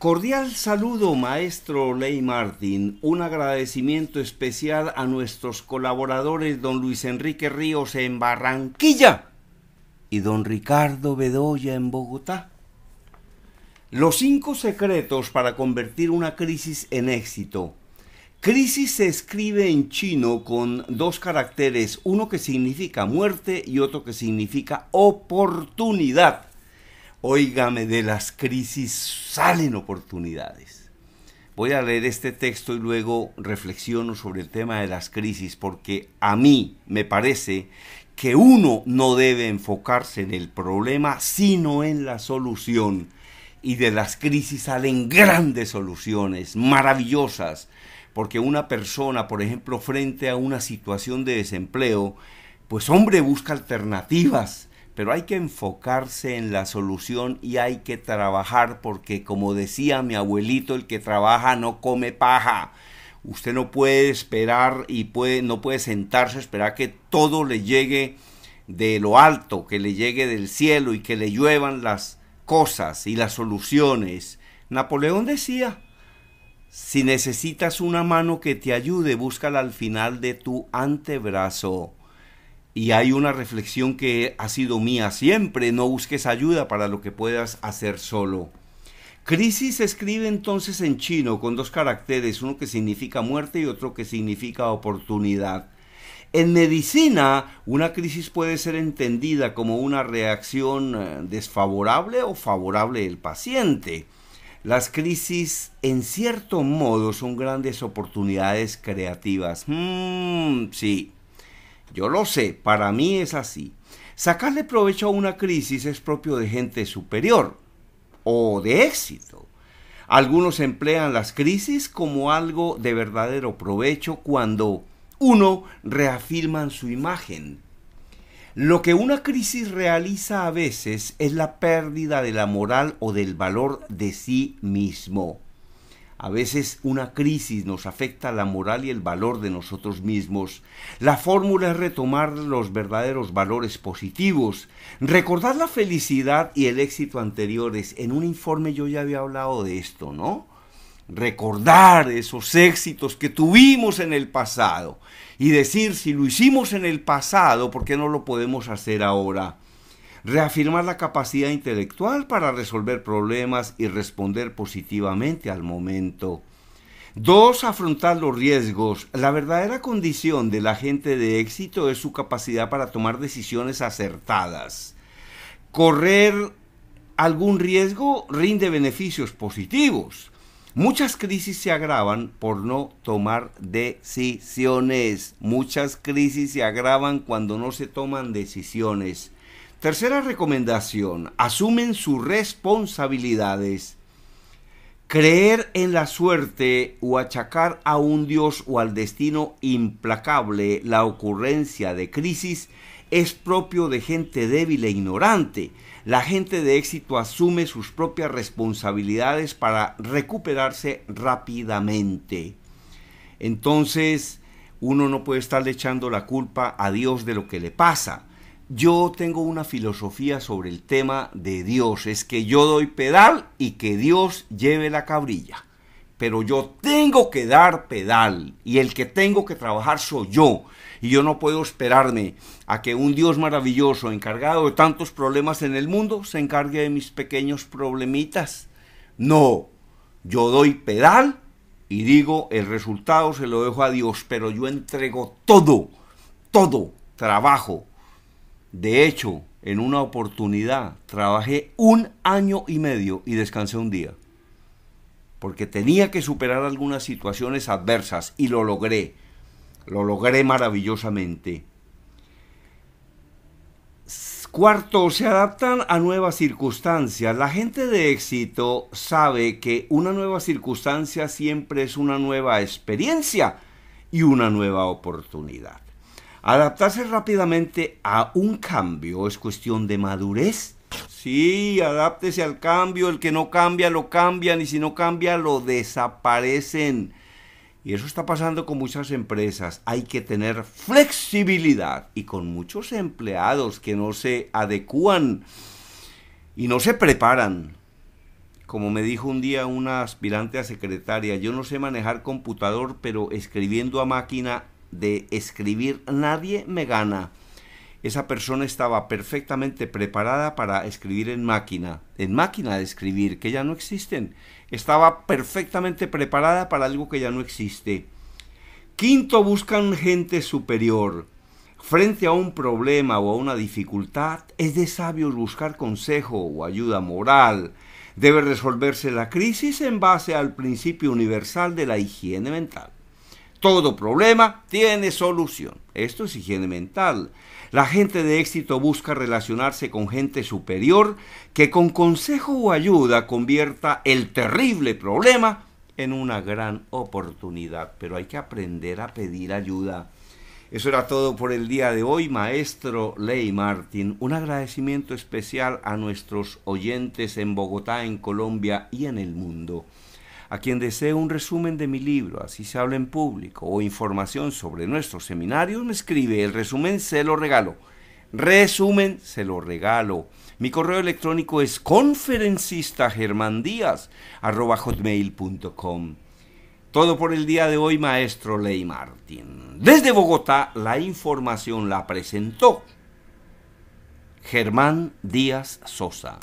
Cordial saludo, maestro Ley Martín. Un agradecimiento especial a nuestros colaboradores, don Luis Enrique Ríos en Barranquilla y don Ricardo Bedoya en Bogotá. Los cinco secretos para convertir una crisis en éxito. Crisis se escribe en chino con dos caracteres, uno que significa muerte y otro que significa oportunidad. Óigame, de las crisis salen oportunidades. Voy a leer este texto y luego reflexiono sobre el tema de las crisis porque a mí me parece que uno no debe enfocarse en el problema sino en la solución. Y de las crisis salen grandes soluciones, maravillosas, porque una persona, por ejemplo, frente a una situación de desempleo, pues hombre, busca alternativas pero hay que enfocarse en la solución y hay que trabajar porque como decía mi abuelito, el que trabaja no come paja. Usted no puede esperar y puede, no puede sentarse a esperar que todo le llegue de lo alto, que le llegue del cielo y que le lluevan las cosas y las soluciones. Napoleón decía, si necesitas una mano que te ayude, búscala al final de tu antebrazo. Y hay una reflexión que ha sido mía siempre, no busques ayuda para lo que puedas hacer solo. Crisis se escribe entonces en chino con dos caracteres, uno que significa muerte y otro que significa oportunidad. En medicina, una crisis puede ser entendida como una reacción eh, desfavorable o favorable del paciente. Las crisis, en cierto modo, son grandes oportunidades creativas. Mm, sí. Yo lo sé, para mí es así. Sacarle provecho a una crisis es propio de gente superior o de éxito. Algunos emplean las crisis como algo de verdadero provecho cuando, uno, reafirman su imagen. Lo que una crisis realiza a veces es la pérdida de la moral o del valor de sí mismo. A veces una crisis nos afecta la moral y el valor de nosotros mismos. La fórmula es retomar los verdaderos valores positivos, recordar la felicidad y el éxito anteriores. En un informe yo ya había hablado de esto, ¿no? Recordar esos éxitos que tuvimos en el pasado y decir si lo hicimos en el pasado, ¿por qué no lo podemos hacer ahora? reafirmar la capacidad intelectual para resolver problemas y responder positivamente al momento. Dos, afrontar los riesgos. La verdadera condición de la gente de éxito es su capacidad para tomar decisiones acertadas. Correr algún riesgo rinde beneficios positivos. Muchas crisis se agravan por no tomar decisiones. Muchas crisis se agravan cuando no se toman decisiones. Tercera recomendación, asumen sus responsabilidades. Creer en la suerte o achacar a un Dios o al destino implacable la ocurrencia de crisis es propio de gente débil e ignorante. La gente de éxito asume sus propias responsabilidades para recuperarse rápidamente. Entonces, uno no puede estarle echando la culpa a Dios de lo que le pasa. Yo tengo una filosofía sobre el tema de Dios, es que yo doy pedal y que Dios lleve la cabrilla. Pero yo tengo que dar pedal y el que tengo que trabajar soy yo. Y yo no puedo esperarme a que un Dios maravilloso encargado de tantos problemas en el mundo se encargue de mis pequeños problemitas. No, yo doy pedal y digo el resultado se lo dejo a Dios, pero yo entrego todo, todo, trabajo, de hecho, en una oportunidad trabajé un año y medio y descansé un día, porque tenía que superar algunas situaciones adversas y lo logré, lo logré maravillosamente. Cuarto, se adaptan a nuevas circunstancias. La gente de éxito sabe que una nueva circunstancia siempre es una nueva experiencia y una nueva oportunidad. Adaptarse rápidamente a un cambio es cuestión de madurez. Sí, adáptese al cambio, el que no cambia lo cambian y si no cambia lo desaparecen. Y eso está pasando con muchas empresas. Hay que tener flexibilidad y con muchos empleados que no se adecúan y no se preparan. Como me dijo un día una aspirante a secretaria, yo no sé manejar computador, pero escribiendo a máquina de escribir nadie me gana. Esa persona estaba perfectamente preparada para escribir en máquina, en máquina de escribir, que ya no existen. Estaba perfectamente preparada para algo que ya no existe. Quinto, buscan gente superior. Frente a un problema o a una dificultad, es de sabios buscar consejo o ayuda moral. Debe resolverse la crisis en base al principio universal de la higiene mental. Todo problema tiene solución. Esto es higiene mental. La gente de éxito busca relacionarse con gente superior que con consejo o ayuda convierta el terrible problema en una gran oportunidad. Pero hay que aprender a pedir ayuda. Eso era todo por el día de hoy, maestro Ley Martin. Un agradecimiento especial a nuestros oyentes en Bogotá, en Colombia y en el mundo. A quien desee un resumen de mi libro, así se habla en público, o información sobre nuestros seminarios, me escribe. El resumen se lo regalo. Resumen se lo regalo. Mi correo electrónico es conferencistagermandías.com. Todo por el día de hoy, maestro Ley Martín. Desde Bogotá, la información la presentó Germán Díaz Sosa.